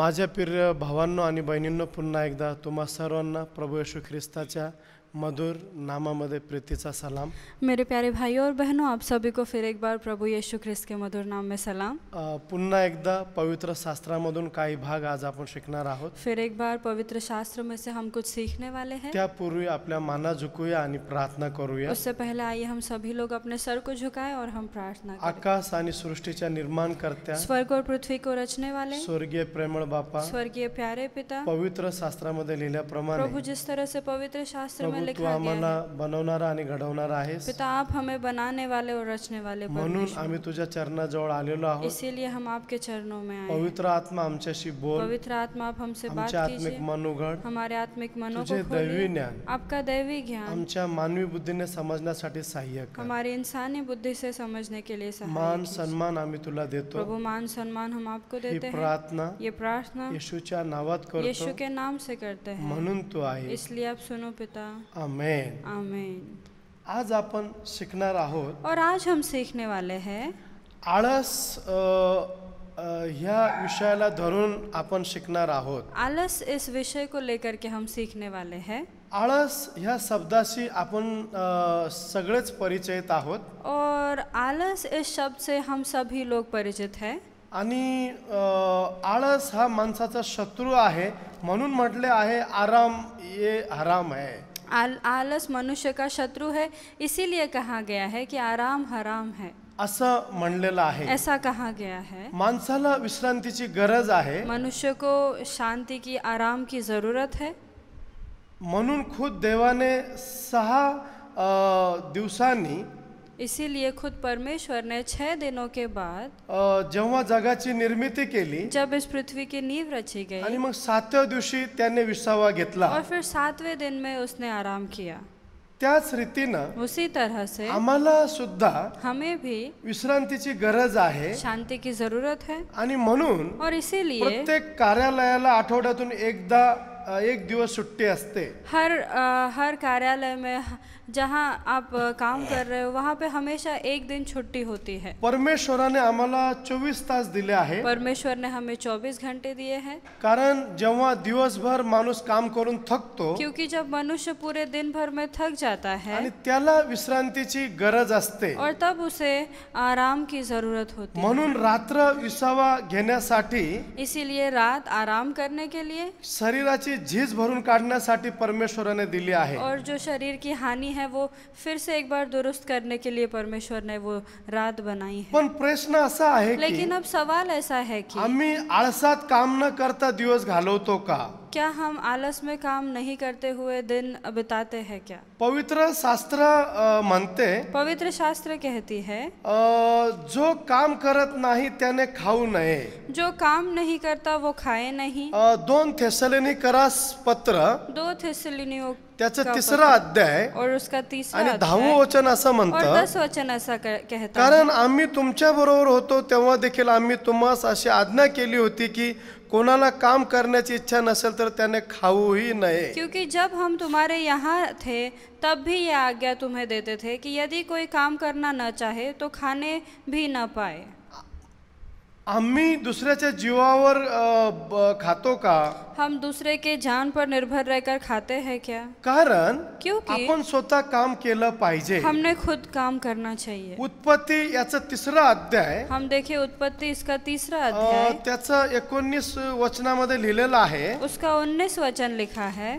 माझ्या प्रिय भावांनो आणि बहिणींनो पुन्हा एकदा तुम्हा सर्वांना प्रभू येशू ख्रिस्ताच्या मधुर नामामध्ये प्रीतीचा सलाम मेरे प्यारे भाई और बहनों आप सभी को फिर एक बार प्रभू येशू ख्रिस्त के मधुर नाम में सलाम पुन्हा एकदा पवित्र शास्त्रामधून काही भाग आज आपण शिकणार आहोत फिर एक बार पवित्र शास्त्र में से हम कुछ सीखने वाले हैं त्यापूर्वी आपल्या माना झुकूया आणि प्रार्थना करूया उससे पहले आइए हम सभी लोग अपने सर को झुकाएं और हम प्रार्थना आकाश आणि सृष्टीचा निर्माण करत्या स्वर्ग और पृथ्वी को रचने वाले स्वर्गीय प्रेमळ बापा स्वर्गीय प्यारे पिता पवित्र शास्त्रामध्ये लिहिल्याप्रमाणे प्रभु जिस तरह से पवित्र शास्त्र म्हणून तू आम्हाला पिता आप हमें बनाने वाले और रचने वाले म्हणून आम्ही तुझ्या चरणाजवळ आलेलो आहोत इसीलिए हम आपके चरणों में आए पवित्र आत्मा आमच्याशी बोल पवित्र आत्मा आप हमसे बात आत्मिक मन हमारे आत्मिक मनो दैवी ज्ञान आपका दैवी ज्ञान आमच्या मानवी बुद्धीने समजण्यासाठी सहाय्य कर हमारी इंसानी बुद्धि से समझने के लिए मान सम्मान आम्ही तुला देतो प्रभु मान सम्मान हम आपको देते प्रार्थना ये प्रार्थना यीशूच्या नावात करतो यीशू के नाम से करते हैं मनुन तो आहे इसलिए आप सुनो पिता आमेन आमेन आज आपण शिकणार आहोत और आज हम सीखने वाले हैं आळस ह्या विषयाला धरून आपण शिकणार आहोत आलस इस विषय को लेकर के हम सीखने वाले हैं आळस ह्या शब्दाशी आपण सगळेच परिचित आहोत और आलस इस शब्द से हम सभी लोग परिचित हैं आणि आळस हा माणसाचा शत्रू आहे म्हणून म्हटले आहे आराम ये हराम आहे आलस मनुष्य का शत्रु है इसीलिए कहा गया है कि आराम हराम है असं म्हणलेलं आहे ऐसा कहा गया है माणसाला विश्रांतीची गरज आहे मनुष्य को शांति की आराम की जरूरत है म्हणून खुद देवाने सहा दिवसांनी इसीलिए खुद परमेश्वर ने छह दिनों के बाद जेव्हा जगाची निर्मिती केली जब इस पृथ्वी की नींव रची गई आणि मग सातव्या दिवशी त्याने विसावा घेतला और फिर सातवे दिन में उसने आराम किया त्याच रीतीनं उसी तरह से आम्हाला सुद्धा हमें भी विश्रांतीची गरज आहे शांती की जरूरत है आणि म्हणून और इसीलिए प्रत्येक कार्यालयाला आठवड्यातून एकदा एक दिवस छुट्टी असते हर आ, हर कार्यालय में जहां आप काम कर रहे हो वहां पे हमेशा एक दिन छुट्टी होती है परमेश्वराने आम्हाला चोवीस तास दिले आहे परमेश्वर ने हमें 24 घंटे दिए हैं कारण जेव्हा दिवसभर माणूस काम करून थकतो क्योंकि जब मनुष्य पूरे दिन भर में थक जाता है आणि त्याला विश्रांतीची गरज असते और तब उसे आराम की जरूरत होती म्हणून रात्र विसावा घेण्यासाठी इसीलिए रात आराम करने के लिए शरीराची शरीराची झीज भरून काढण्यासाठी परमेश्वराने दिली आहे और जो शरीर की हानी है वो फिर से एक बार दुरुस्त करने के लिए परमेश्वर ने वो रात बनाई पण प्रश्न असा आहे लेकिन अब सवाल ऐसा है की आम्ही आळसात काम न करता दिवस घालवतो का क्या हम आलस में काम नहीं करते हुए दिन बिताते हैं क्या पवित्र शास्त्र मानते पवित्र शास्त्र कहती है जो काम करत नाही त्याने खाऊ नये जो काम नहीं करता वो खाए नहीं दोन थेसलिनी करास पत्र दो थेसलिनियों त्याचा तिसरा अध्याय तीसरा दहावं वचन असं म्हणतं वचन असं कारण आम्ही तुमच्या बरोबर होतो तेव्हा देखील आम्ही तुम्हाला अशी आज्ञा केली होती की कोणाला काम करण्याची इच्छा नसेल तर त्याने खाऊही नये क्योंकि जब हम तुम्हारे यहाँ थे तब भी ये आज्ञा तुम्हें देते थे कि यदि कोई काम करना न चाहे तो खाने भी न पाए आम्ही दुसऱ्याच्या जीवावर खातो का हम दुसरे के जान पर निर्भर रहकर खाते है क्या कारण क्योंकि आपण स्वतः काम केलं पाहिजे हमने खुद काम करना चाहिए उत्पत्ती याचा तिसरा अध्याय हम देखे उत्पत्ति इसका तीसरा अध्याय त्याचं एकोणीस वचनामध्ये लिहिलेलं आहे उसका उन्नीस वचन लिखा है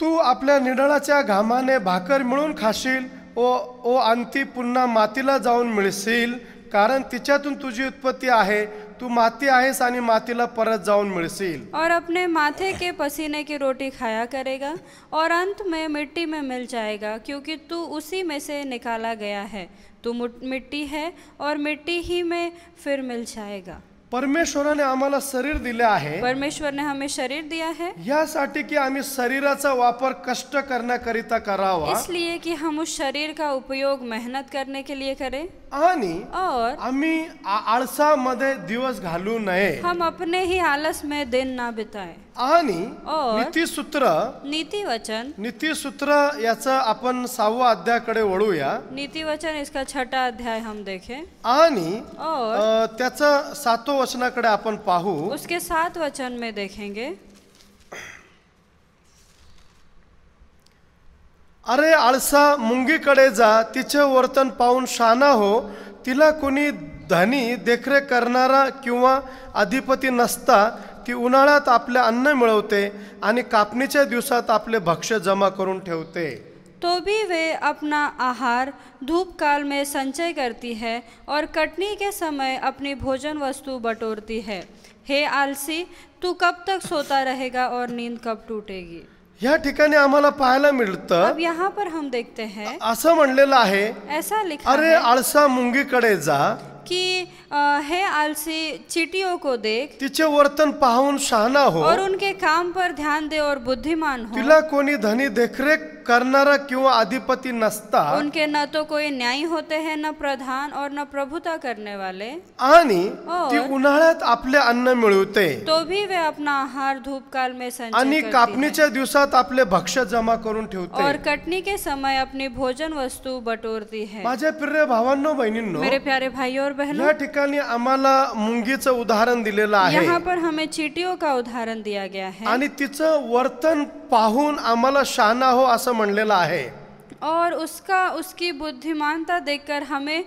तू आपल्या निडळाच्या घामाने भाकर मिळून खाशील ओ ओ अंती पुनः मातीला जाऊन मिळशील कारण तिचात तुझी उत्पत्ति है तू माती आहेस आणि मातीला परत जाऊन मिळशील और अपने माथे के पसीने की रोटी खाया करेगा और अंत में मिट्टी में मिल जाएगा क्योंकि तू उसी में से निकाला गया है तू मिट्टी है और मिट्टी ही में फिर मिल जाएगा परमेश्वराने आम्हाला शरीर दिले आहे परमेश्वरने ने हमें शरीर दिया है यासाठी की आम्ही शरीराचा वापर कष्ट करण्याकरिता करावा इसलिए कि हम उस शरीर का उपयोग मेहनत करने के लिए करें आणि आम्ही आम्ही मध्ये दिवस घालू नये हम अपने ही आलस में दिन ना बिताए आणि नीती सूत्र नीती वचन नीती सूत्र याचा आपण सहावा अध्यायाकडे वळूया नीती वचन इसका छठा अध्याय हम देखे आणि और सातो वचनाकडे आपण पाहू उसके सात वचन में देखेंगे अरे आळसा मुंगीकडे जा तिचे वर्तन पाहून शाना हो तिला कोणी धनी देखरेख करणारा किंवा अधिपती नसता ती उन्हाळ्यात आपले अन्न मिळवते आणि कापणीच्या दिवसात आपले भक्ष्य जमा करून ठेवते तो भी वे अपना आहार धूप काल में संचय करती है और कटनी के समय अपनी भोजन वस्तु बटोरती है हे आलसी तू कब तक सोता रहेगा और नींद कब टूटेगी या ठिकाणी आम्हाला पाहायला मिळतं यहाँ पर हम देखते हैं असं म्हणलेलं आहे ऐसा लिख अरे आळसा आळसा मुंगीकडे जा कि हे आलसी चीटियों को देख तिचे वर्तन पाहून शहाणा हो और उनके काम पर ध्यान दे और बुद्धिमान हो तिला कोणी धनी देखरेख करणारा किंवा अधिपती नसता उनके ना तो कोई न्याय होते है ना प्रधान और ना प्रभुता करने वाले आणि ती उन्हाळ्यात आपले अन्न मिळवते तो भी वे अपना आहार धूप काल में संचय आणि कापणीच्या दिवसात आपले भक्ष जमा करून ठेवते और कटनी के समय अपनी भोजन वस्तू बटोरती है माझ्या प्रिय भावांनो बहिणींनो मेरे प्यारे भाई और बहनों या ठिकाणी आम्हाला मुंगीचं उदाहरण दिलेलं आहे यहाँ पर हमें चींटियों का उदाहरण दिया गया है आणि तिचं वर्तन पाहून आम्हाला शहाणा हो असं असं म्हणलेलं आहे और उसका उसकी बुद्धिमानता देखकर हमें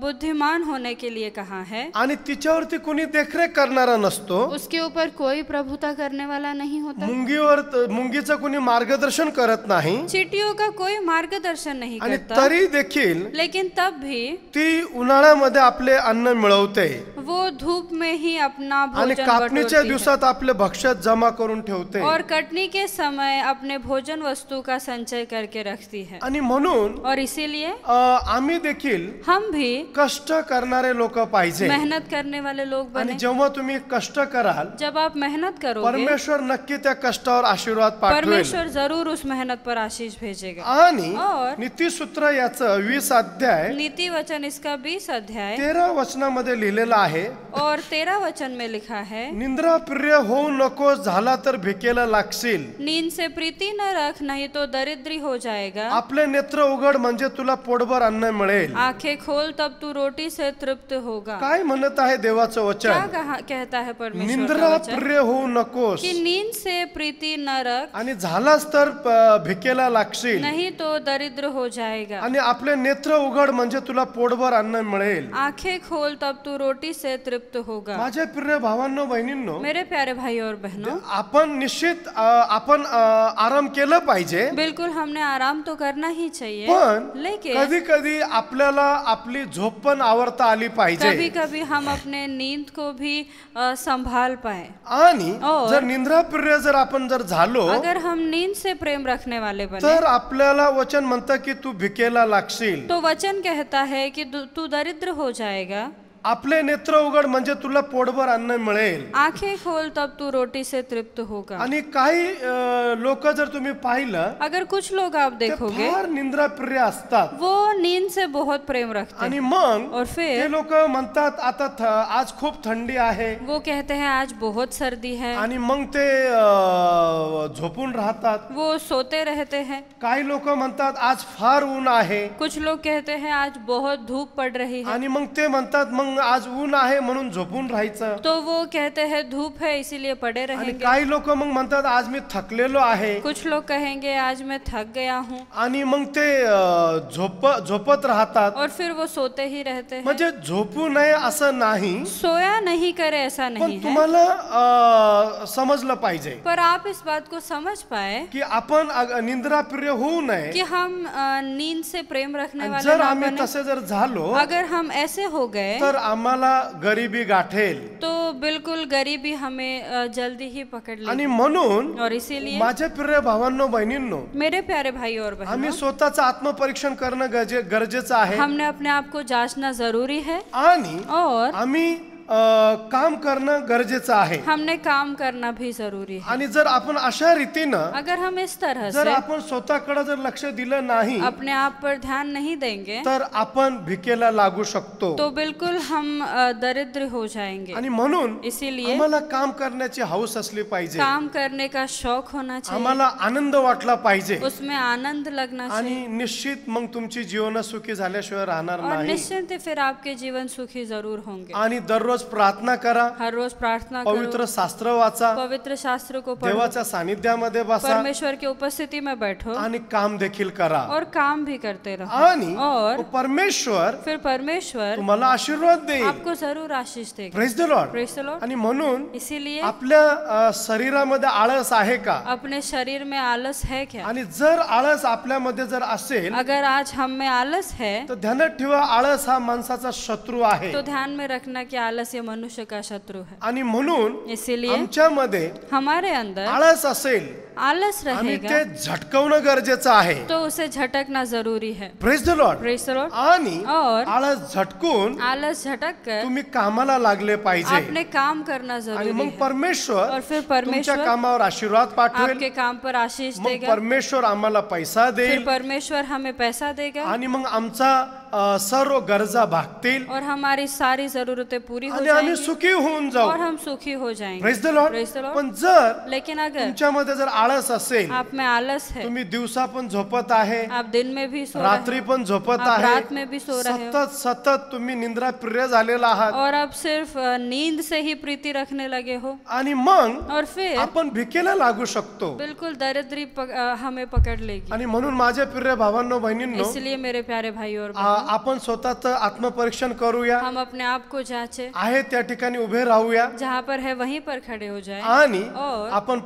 बुद्धिमान होने के लिए कहा है आणि तिच्यावरती कोणी देखरेख करणारा नसतो उसके ऊपर कोई प्रभुता करने वाला नहीं होता मुंगीवर मुंगीचं कोणी मार्गदर्शन करत नाही चिटियों का कोई मार्गदर्शन नहीं आणि करता तरी देखील लेकिन तब भी ती उन्हाळ्यामध्ये आपले अन्न मिळवते वो धूप में ही अपना आणि भोजन कापणीच्या दिवसात आपले भक्ष्यात जमा करून ठेवते और कटनी के समय अपने भोजन वस्तु का संचय करके रखती है है आणि म्हणून और इसीलिए आम्ही देखील हम भी कष्ट करणारे लोक पाहिजे मेहनत करने वाले लोग आणि जेव्हा तुम्ही कष्ट कराल जब आप मेहनत करोगे परमेश्वर नक्की त्या कष्टावर आशीर्वाद परमेश्वर जरूर उस मेहनत पर आशीष भेजेगा आणि सूत्र याच वीस अध्याय नीती वचन इसका बीस अध्याय तेरा वचनामध्ये लिहिलेला आहे और तेरा वचन में लिखा है निंद्रा प्रिय होऊ नको झाला तर भिकेला लागशील नींद से प्रीती न रख नाही तो दरिद्री हो जाएगा आपले नेत्र उघड म्हणजे तुला पोटभर अन्न मिळेल आखे खोल तब तू रोटी से तृप्त होगा काय म्हणत आहे देवाचं वचन कहत कहता निंद्रा प्रिय होऊ नकोस नींद से प्रीति नरक आणि झालाच तर भिकेला लागशील नाही तो दरिद्र हो जाएगा आणि आपले नेत्र उघड म्हणजे तुला पोटभर अन्न मिळेल आखे खोल तब तू रोटी से तृप्त होगा माझ्या प्रिय भावांनो बहिणींनो मेरे प्यारे भाई और बहनों आपण निश्चित आपण आराम केलं पाहिजे बिलकुल हमने आराम तो करणंही चाहिए पण कधी कधी आपल्याला आपली झोप पण आवडता आली पाहिजे कभी कभी हम अपने नींद को भी संभाल पाए आणि जर निंद्राप्रिय जर आपण जर झालो अगर हम नींद से प्रेम रखने वाले बने तर आपल्याला वचन म्हणतं की तू भिकेला लागशील तो वचन कहता है की तू दरिद्र हो जाएगा आपले नेत्र उघड म्हणजे तुला पोटभर अन्न मिळेल आखे खोल तब तू रोटी से तृप्त होगा आणि काही लोक जर तुम्ही पाहिलं अगर कुछ लोग आप देखोगे फार निंद्रा प्रिय असतात वो नींद से बहुत प्रेम रखते आणि मग और ते लोक म्हणतात आता आज खूप थंडी आहे वो कहते हैं आज बहुत सर्दी है आणि मग ते झोपून राहतात वो सोते रहते हैं काही लोक म्हणतात आज फार ऊन आहे कुछ लोग कहते हैं आज बहुत धूप पड़ रही है आणि मग ते म्हणतात मग आज ऊन आहे म्हणून झोपून राहायचं तो वो कहते हैं धूप है इसीलिए पड़े आणि काही लोक मग म्हणतात आज मी थकलेलो आहे कुछ लोग कहेंगे आज मैं थक गया हूँ आणि मग ते झोप झोपत राहतात और फिर वो सोते ही रहते म्हणजे झोपू नये असं नाही सोया नहीं करे ऐसा पण नहीं पण तुम्हाला समजलं पाहिजे पर आप इस बात को समझ पाए की आपण निंद्रा प्रिय होऊ नये कि हम नींद से प्रेम रखने वाले जर आम्ही तसे जर झालो अगर हम ऐसे हो गए तर आम्हाला गरिबी गाठेल तो बिलकुल गरिबी हमें जल्दी ही पकड आणि म्हणून और इसीलिए माझ्या प्रिय भावांनो बहिणींनो मेरे प्यारे भाई और बहिणी आम्ही स्वतःचं आत्मपरीक्षण करणं गरजेचं आहे हमने अपने आप को जांचना जरूरी है आणि और आम्ही काम करणं गरजेचं आहे हमने काम करना भी जरूरी है आणि जर आपण अशा रीतीनं अगर हम इस तरह जर आपण स्वतःकडे जर लक्ष दिलं नाही अपने आप पर ध्यान नहीं देंगे तर आपण भिकेला लागू शकतो तो बिल्कुल हम दरिद्र हो जाएंगे आणि म्हणून इसीलिए आम्हाला काम करण्याची हौस असली पाहिजे काम करने का शौक होना चाहिए आम्हाला आनंद वाटला पाहिजे उसमें आनंद लगना आणि निश्चित मग तुमची जीवन सुखी झाल्याशिवाय राहणार नाही निश्चिंत फिर आपके जीवन सुखी जरूर होंगे आणि दररोज रोज प्रार्थना करा हर रोज प्रार्थना पवित्र शास्त्र वाचा पवित्र शास्त्र को देवाच्या सानिध्यामध्ये बसा परमेश्वर के उपस्थिती में बैठो आणि काम देखील करा और काम भी करते रहो आणि परमेश्वर फिर परमेश्वर तुम्हाला आशीर्वाद देईल आपको जरूर आशीष देईल praise the Lord praise the Lord आणि म्हणून इसीलिए आपल्या शरीरामध्ये आळस आहे का अपने शरीर में आलस है क्या आणि जर आळस आपल्यामध्ये जर असेल अगर आज हम में आलस है तो ध्यानात ठेवा आळस हा माणसाचा शत्रू आहे तो ध्यान में रखना की आलस से मनुष्य का शत्रु है आणि म्हणून इसीलिए आमच्यामध्ये हमारे अंदर आळस असेल आलस रहेगा ते झटकवणं गरजेचं आहे तो उसे झटकना जरूरी है praise the Lord praise the Lord आणि और- आळस झटकून आलस झटक कर तुम्ही कामाला लागले पाहिजे आपने काम करना आणि जरूरी मग है परमेश्वर और फिर तुमच्या परमेश्वर कामावर आशीर्वाद पाठवेल आपके काम पर आशीष मग देगा परमेश्वर आम्हाला पैसा फिर परमेश्वर हमें पैसा देगा आणि मग आमचा सर्व गरजा भागतील और हमारी सारी जरूरतें पूरी हो आणि आम्ही सुखी होऊन जाऊ और हम सुखी हो जाएंगे पण जर लेकिन अगर तुमच्यामध्ये जर आळस असेल आप में आलस है तुम्ही दिवसा पण झोपत आहे दिन में भी सो रात्री हो, पण झोपत आहे रात में भी सो रहे हो। सतत सतत तुम्ही निंद्रा प्रिय झालेला आहात और आप सिर्फ नींद से ही प्रीति रखने लगे हो आणि मग और फिर आपण भिकेला लागू शकतो बिलकुल दरिद्री हमें पकड लेगी आणि म्हणून माझ्या प्रिय भावांनो बहिणींनो इसलिए मेरे प्यारे भाई और आपण स्वतःच आत्मपरीक्षण करूया हम अपने आप को आहे त्या ठिकाणी उभे राहूया जहां पर है वहीं पर खड़े हो जाए आणि आपण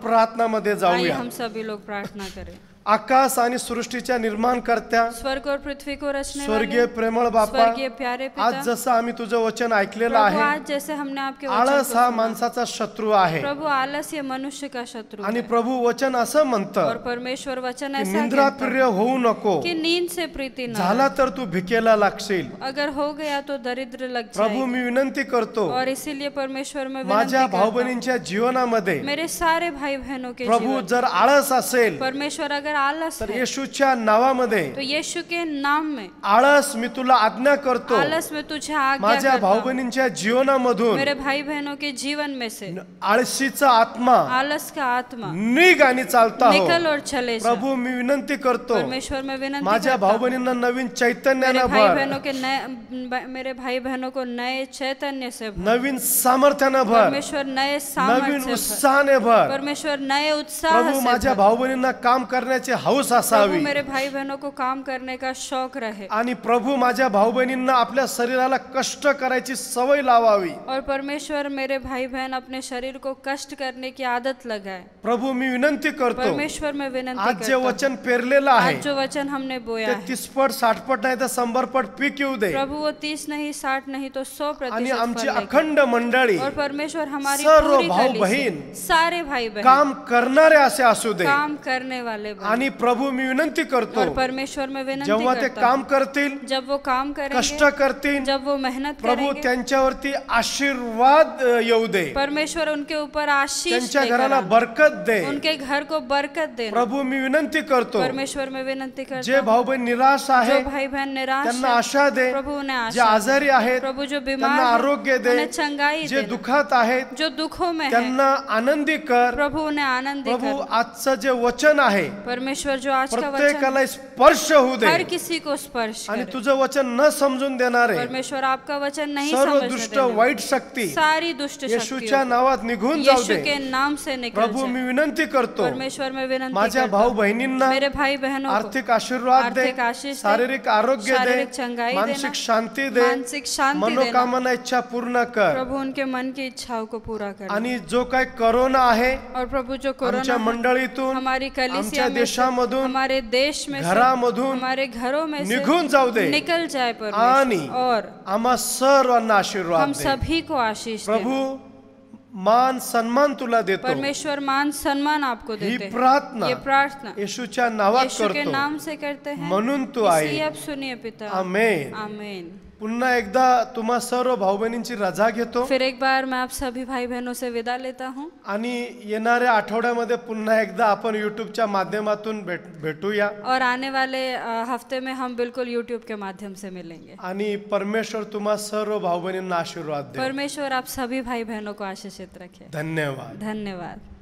मध्ये जाऊया हम सभी लोग प्रार्थना करें आकाश आणि सृष्टीच्या निर्माण करत्या स्वर्ग पृथ्वी को स्वर्गीय प्रेमळ बापा प्यारे आज जसं आम्ही तुझं वचन ऐकलेलं आहे आज हमने आपके आळस हा माणसाचा शत्रू आहे प्रभू आलस हे मनुष्य का शत्रू आणि प्रभू वचन असं म्हणतं परमेश्वर वचन निंद्रा प्रिय होऊ नको की नींद से प्रीती झाला तर तू भिकेला लागशील अगर हो गया तो दरिद्र लग प्रभू मी विनंती करतो और इसीलिए परमेश्वर मी माझ्या भाऊ बहिणींच्या जीवनामध्ये मेरे सारे भाई बहनों के प्रभू जर आळस असेल परमेश्वर अगर आलस तर येशूच्या नावामध्ये तो येशू के नाम में आळस मी तुला आज्ञा करतो आलस मी तुझ्या माझ्या भाऊ बहिणींच्या जीवनामधून मेरे भाई बहनों के जीवन में से आळशीचा आत्मा आलस का आत्मा निघ आणि चालता हो. निकल और चले प्रभू मी विनंती करतो परमेश्वर मी विनंती माझ्या भाऊ बहिणींना नवीन चैतन्याने भाई बहनों के नए मेरे भाई बहिणो को नए चैतन्य से नवीन सामर्थ्याने भर परमेश्वर नए सामर्थ्य नवीन उत्साहाने भर परमेश्वर नए उत्साह प्रभू माझ्या भाऊ बहिणींना काम करण्याची करण्याची हौस असावी मेरे भाई बहनों को काम करने का शौक रहे आणि प्रभू माझ्या भाऊ बहिणींना आपल्या शरीराला कष्ट करायची सवय लावावी और परमेश्वर मेरे भाई बहन अपने शरीर को कष्ट करने की आदत लगाए प्रभू मी विनंती करतो परमेश्वर मैं विनंती आज जे वचन पेरलेलं आहे जो वचन हमने बोया ते 60 पट नाही तर शंभर पट पीक येऊ दे प्रभू वो तीस नहीं साठ नहीं तो सो आणि आमची अखंड मंडळी और परमेश्वर हमारी भाऊ बहीण सारे भाई बहन काम करणारे असे असू दे काम करणे वाले आणि प्रभु मी विनंती करतो परमेश्वर में विनंती जेव्हा ते काम करतील जब वो काम करेंगे कष्ट करतील जब वो मेहनत प्रभु त्यांच्यावरती आशीर्वाद येऊ दे परमेश्वर उनके ऊपर आशीष त्यांच्या घराला बरकत दे उनके घर को बरकत दे प्रभू मी विनंती करतो परमेश्वर में विनंती करतो जे भाऊ बहीण निराश आहे भाई बहन निराश त्यांना आशा दे प्रभू ने जे आजारी आहेत प्रभू जो बीमार आरोग्य दे चंगाई जे दुखात आहेत जो दुखो में त्यांना आनंदी कर प्रभू ने आनंदी प्रभू आजचं जे वचन आहे परमेश्वर जो आज का प्रत्येकाला स्पर्श होऊ दे हर किसी को स्पर्श आणि तुझं वचन न समजून देणार आहे परमेश्वर आपका वचन नाही सर्व दुष्ट वाईट शक्ती सारी दुष्ट येशूच्या नावात निघून जाऊ दे के नाम से निकल प्रभू मी विनंती करतो परमेश्वर मी विनंती माझ्या भाऊ बहिणींना मेरे भाई बहनों आर्थिक आशीर्वाद दे शारीरिक आरोग्य दे मानसिक शांती दे मानसिक शांती मनोकामना इच्छा पूर्ण कर प्रभू उनके मन की इच्छाओं को पूरा कर आणि जो काय कोरोना आहे और प्रभू जो कोरोना मंडळीतून हमारी कलीसिया देशामधून हमारे देश में घरामधून हमारे घरों में निघून जाऊ दे निकल जाए पर आणि और आम्हा सर्वांना आशीर्वाद हम सभी को आशीष प्रभू मान सन्मान तुला देतो परमेश्वर मान सन्मान आपको देते ही प्रार्थना ये प्रार्थना येशूच्या नावात करतो के नाम से करते हैं म्हणून तू आई आप सुनिए पिता आमेन आमेन पुन्हा एकदा तुम्हा सर्व भाऊ बहिणींची रजा घेतो फिर एक बार मैं आप सभी भाई बहनों से विदा लेता हूं आणि येणाऱ्या आठवड्यामध्ये पुन्हा एकदा आपण च्या माध्यमातून भेट भेटूया और आने वाले हफ्ते में हम बिल्कुल यूट्यूब के माध्यम से मिलेंगे आणि परमेश्वर तुम्हा सर्व भाऊ बहिणींना आशीर्वाद दे परमेश्वर आप सभी भाई बहनों को आशीषित रखे धन्यवाद धन्यवाद